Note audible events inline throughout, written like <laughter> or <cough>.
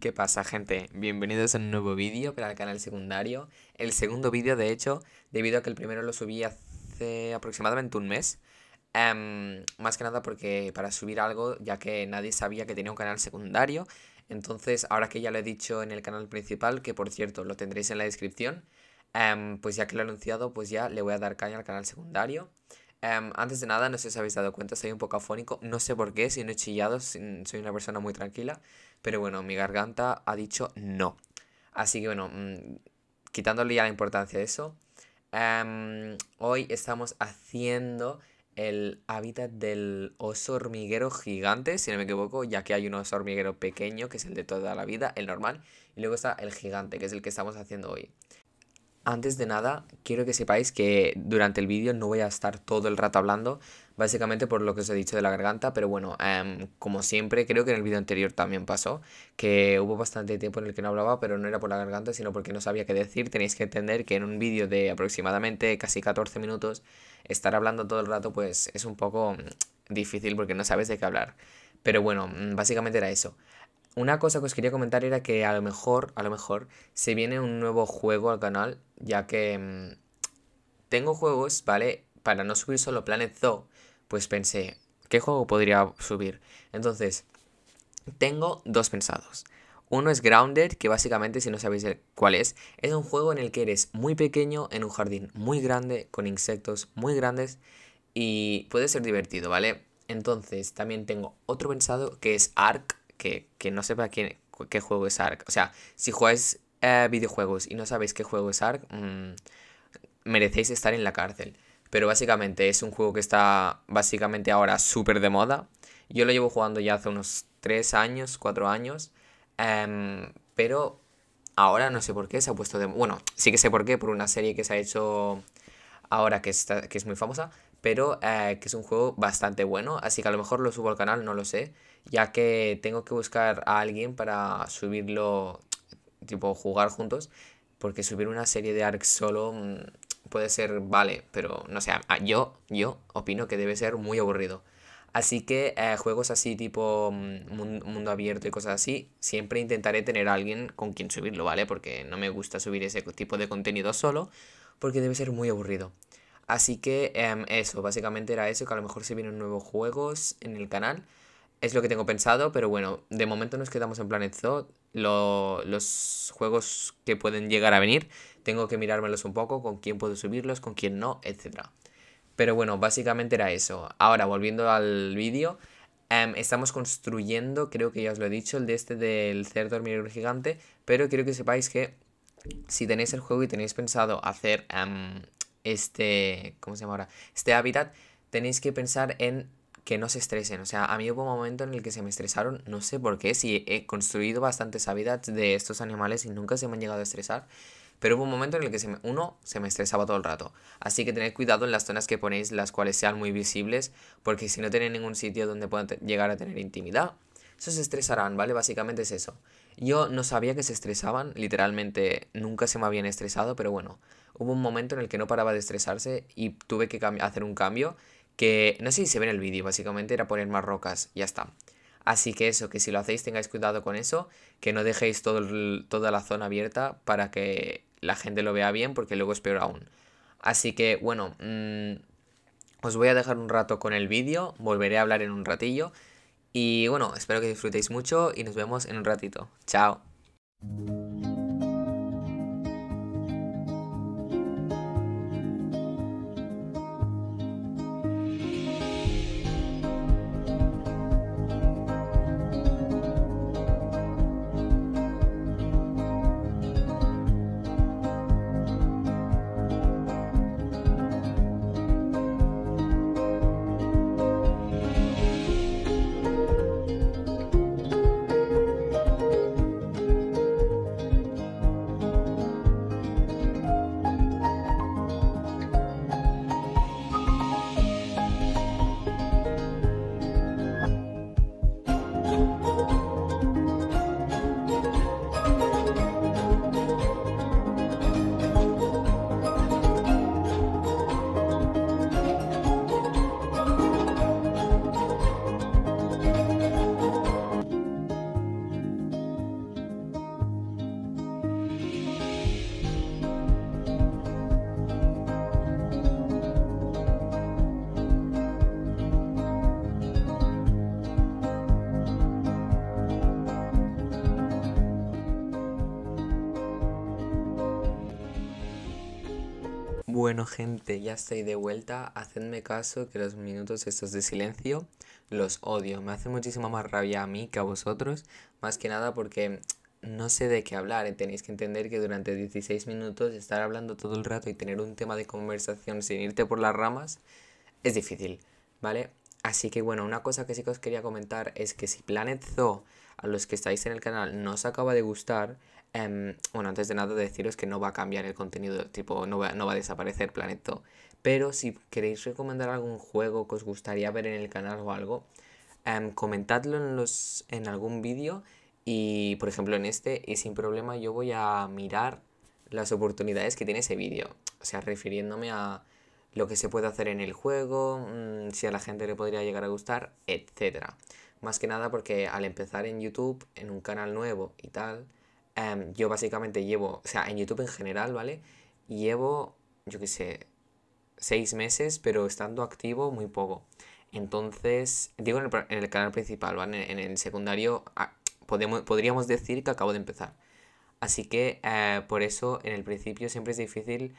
¿Qué pasa gente? Bienvenidos a un nuevo vídeo para el canal secundario. El segundo vídeo de hecho, debido a que el primero lo subí hace aproximadamente un mes. Em, más que nada porque para subir algo, ya que nadie sabía que tenía un canal secundario. Entonces ahora que ya lo he dicho en el canal principal, que por cierto lo tendréis en la descripción, em, pues ya que lo he anunciado, pues ya le voy a dar caña al canal secundario. Em, antes de nada, no sé si os habéis dado cuenta, soy un poco afónico. No sé por qué, si no he chillado, soy una persona muy tranquila. Pero bueno, mi garganta ha dicho no. Así que bueno, mm, quitándole ya la importancia de eso, em, hoy estamos haciendo el hábitat del oso hormiguero gigante, si no me equivoco, ya que hay un oso hormiguero pequeño, que es el de toda la vida, el normal, y luego está el gigante, que es el que estamos haciendo hoy. Antes de nada, quiero que sepáis que durante el vídeo no voy a estar todo el rato hablando, básicamente por lo que os he dicho de la garganta, pero bueno, em, como siempre, creo que en el vídeo anterior también pasó, que hubo bastante tiempo en el que no hablaba, pero no era por la garganta, sino porque no sabía qué decir. Tenéis que entender que en un vídeo de aproximadamente casi 14 minutos, estar hablando todo el rato, pues es un poco mm, difícil porque no sabes de qué hablar. Pero bueno, mm, básicamente era eso. Una cosa que os quería comentar era que a lo mejor, a lo mejor, se viene un nuevo juego al canal, ya que mm, tengo juegos, ¿vale? Para no subir solo Planet Zoo, pues pensé, ¿qué juego podría subir? Entonces, tengo dos pensados. Uno es Grounded, que básicamente, si no sabéis cuál es, es un juego en el que eres muy pequeño en un jardín muy grande, con insectos muy grandes, y puede ser divertido, ¿vale? Entonces, también tengo otro pensado que es Ark, que, no sepa quién, qué juego es Ark. O sea, si jugáis eh, videojuegos y no sabéis qué juego es Ark, mm, merecéis estar en la cárcel. Pero básicamente es un juego que está básicamente ahora súper de moda. Yo lo llevo jugando ya hace unos 3 años, 4 años. Em, pero ahora no sé por qué se ha puesto de... Bueno, sí que sé por qué, por una serie que se ha hecho ahora que, está, que es muy famosa pero eh, que es un juego bastante bueno, así que a lo mejor lo subo al canal, no lo sé, ya que tengo que buscar a alguien para subirlo, tipo jugar juntos, porque subir una serie de arcs solo mm, puede ser vale, pero no sé, yo, yo opino que debe ser muy aburrido. Así que eh, juegos así tipo mm, mundo abierto y cosas así, siempre intentaré tener a alguien con quien subirlo, ¿vale? Porque no me gusta subir ese tipo de contenido solo, porque debe ser muy aburrido. Así que em, eso, básicamente era eso, que a lo mejor se vienen nuevos juegos en el canal. Es lo que tengo pensado, pero bueno, de momento nos quedamos en Planet Zoo. los juegos que pueden llegar a venir, tengo que mirármelos un poco, con quién puedo subirlos, con quién no, etc. Pero bueno, básicamente era eso. Ahora, volviendo al vídeo, em, estamos construyendo, creo que ya os lo he dicho, el de este del cerdo hormiguero gigante, pero quiero que sepáis que si tenéis el juego y tenéis pensado hacer em, este, ¿cómo se llama ahora? Este hábitat, tenéis que pensar en que no se estresen. O sea, a mí hubo un momento en el que se me estresaron, no sé por qué, si he construido bastantes hábitats de estos animales y nunca se me han llegado a estresar. Pero hubo un momento en el que se uno se me estresaba todo el rato. Así que tened cuidado en las zonas que ponéis, las cuales sean muy visibles, porque si no tenéis ningún sitio donde puedan llegar a tener intimidad, eso se estresarán, ¿vale? Básicamente es eso. Yo no sabía que se estresaban, literalmente nunca se me habían estresado, pero bueno, hubo un momento en el que no paraba de estresarse y tuve que hacer un cambio que no sé si se ve en el vídeo, básicamente era poner más rocas, ya está. Así que eso, que si lo hacéis tengáis cuidado con eso, que no dejéis toda la zona abierta para que la gente lo vea bien, porque luego es peor aún. Así que bueno, mm, os voy a dejar un rato con el vídeo, volveré a hablar en un ratillo y bueno, espero que disfrutéis mucho y nos vemos en un ratito. Chao. Bueno gente, ya estoy de vuelta. Hacedme caso que los minutos estos de silencio los odio. Me hace muchísima más rabia a mí que a vosotros. Más que nada porque no sé de qué hablar. Tenéis que entender que durante 16 minutos estar hablando todo el rato y tener un tema de conversación sin irte por las ramas es difícil, ¿vale? Así que bueno, una cosa que sí que os quería comentar es que si Planet Zoo a los que estáis en el canal no os acaba de gustar, Em, bueno, antes de nada deciros que no va a cambiar el contenido, tipo, no va, a desaparecer Planeto. Pero si queréis recomendar algún juego que os gustaría ver en el canal o algo, em, comentadlo en, los, en algún vídeo y, por ejemplo, en este, y sin problema yo voy a mirar las oportunidades que tiene ese vídeo. O sea, refiriéndome a lo que se puede hacer en el juego, mm, si a la gente le podría llegar a gustar, etc. Más que nada porque al empezar en YouTube, en un canal nuevo y tal, Em, yo básicamente llevo, o sea, en YouTube en general, ¿vale? Llevo, yo qué sé, seis meses, pero estando activo muy poco. Entonces, digo en el, canal principal, ¿vale? En, el secundario ah, podríamos decir que acabo de empezar. Así que eh, por eso en el principio siempre es difícil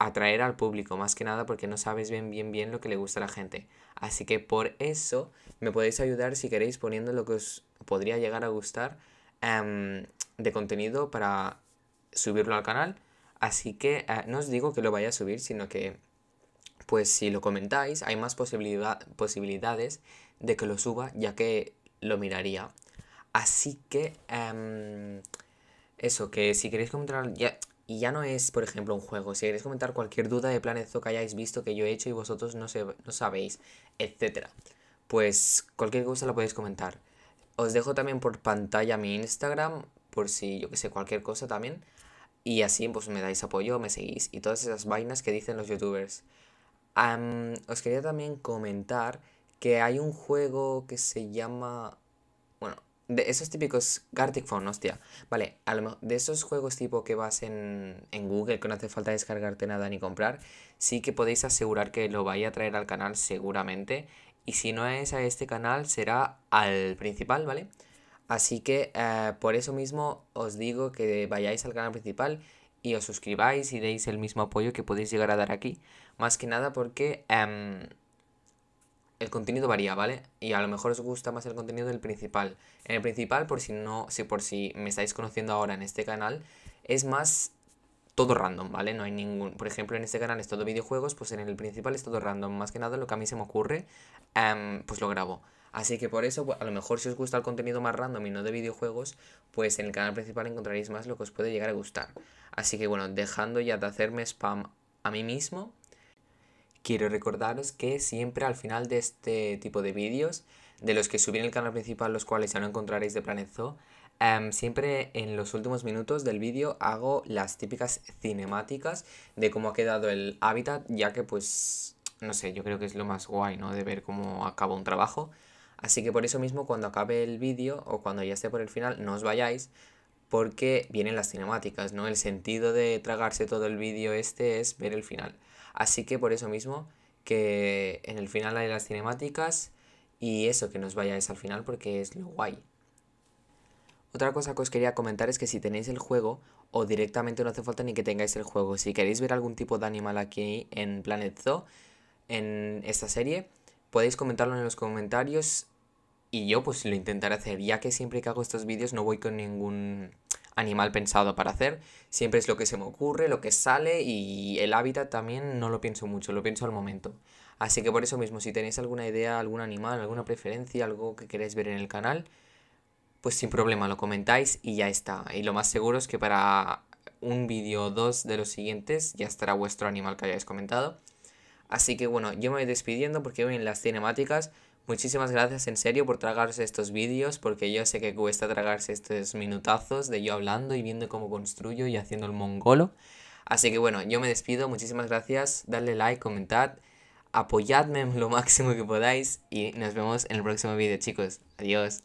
atraer al público, más que nada porque no sabes bien bien bien lo que le gusta a la gente. Así que por eso me podéis ayudar si queréis poniendo lo que os podría llegar a gustar Em, de contenido para subirlo al canal. Así que eh, no os digo que lo vaya a subir, sino que pues si lo comentáis hay más posibilidad, posibilidades de que lo suba ya que lo miraría. Así que em, eso, que si queréis comentar... Ya, y ya no es, por ejemplo, un juego. Si queréis comentar cualquier duda de Planet que hayáis visto, que yo he hecho y vosotros no, se, sabéis, Etcétera Pues cualquier cosa lo podéis comentar. Os dejo también por pantalla mi Instagram, por si yo que sé, cualquier cosa también. Y así pues me dais apoyo, me seguís y todas esas vainas que dicen los youtubers. os quería también comentar que hay un juego que se llama... Bueno, de esos típicos Gartic Phone, hostia. Vale, de esos juegos tipo que vas en, en, Google, que no hace falta descargarte nada ni comprar, sí que podéis asegurar que lo vaya a traer al canal seguramente. Y si no es a este canal, será al principal, ¿vale? Así que eh, por eso mismo os digo que vayáis al canal principal y os suscribáis y deis el mismo apoyo que podéis llegar a dar aquí. Más que nada porque em, el contenido varía, ¿vale? Y a lo mejor os gusta más el contenido del principal. En el principal, por si no, si por si me estáis conociendo ahora en este canal, es más todo random, ¿vale? No hay ningún... Por ejemplo, en este canal es todo videojuegos, pues en el principal es todo random. Más que nada lo que a mí se me ocurre, em, pues lo grabo. Así que por eso, a lo mejor si os gusta el contenido más random y no de videojuegos, pues en el canal principal encontraréis más lo que os puede llegar a gustar. Así que bueno, dejando ya de hacerme spam a mí mismo, quiero recordaros que siempre al final de este tipo de vídeos, de los que subí en el canal principal, los cuales ya no encontraréis de planezo... Em, siempre en los últimos minutos del vídeo hago las típicas cinemáticas de cómo ha quedado el hábitat, ya que pues, no sé, yo creo que es lo más guay, ¿no? De ver cómo acaba un trabajo. Así que por eso mismo cuando acabe el vídeo o cuando ya esté por el final, no os vayáis porque vienen las cinemáticas, ¿no? El sentido de tragarse todo el vídeo este es ver el final. Así que por eso mismo que en el final hay las cinemáticas y eso, que no os vayáis al final porque es lo guay. Otra cosa que os quería comentar es que si tenéis el juego, o directamente no hace falta ni que tengáis el juego. Si queréis ver algún tipo de animal aquí en Planet Zoo, en esta serie, podéis comentarlo en los comentarios y yo pues lo intentaré hacer, ya que siempre que hago estos vídeos no voy con ningún animal pensado para hacer, siempre es lo que se me ocurre, lo que sale y el hábitat también no lo pienso mucho, lo pienso al momento. Así que por eso mismo, si tenéis alguna idea, algún animal, alguna preferencia, algo que queréis ver en el canal, pues sin problema lo comentáis y ya está. Y lo más seguro es que para un vídeo o dos de los siguientes ya estará vuestro animal que hayáis comentado. Así que bueno, yo me voy despidiendo porque voy en las cinemáticas. Muchísimas gracias en serio por tragarse estos vídeos, porque yo sé que cuesta tragarse estos minutazos de yo hablando y viendo cómo construyo y haciendo el mongolo. Así que bueno, yo me despido, muchísimas gracias, dadle like, comentad, apoyadme <laughs> lo máximo que podáis y nos vemos en el próximo vídeo chicos. Adiós.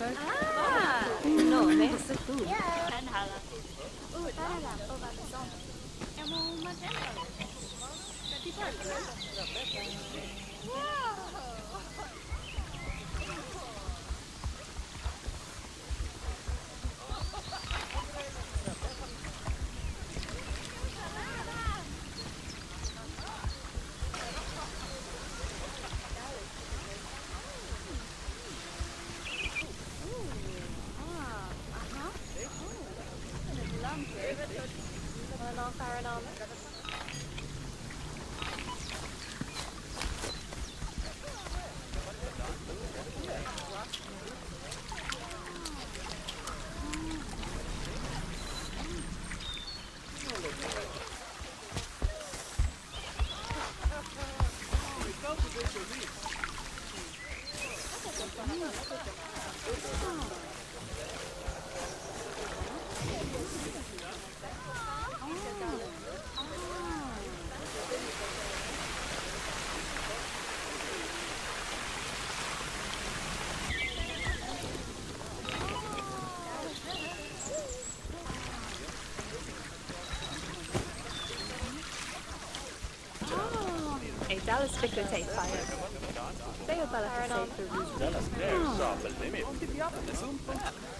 Ah, no, penso tu. Wow! Paranormal. Alice Pickle take fire. They are better to save the reason.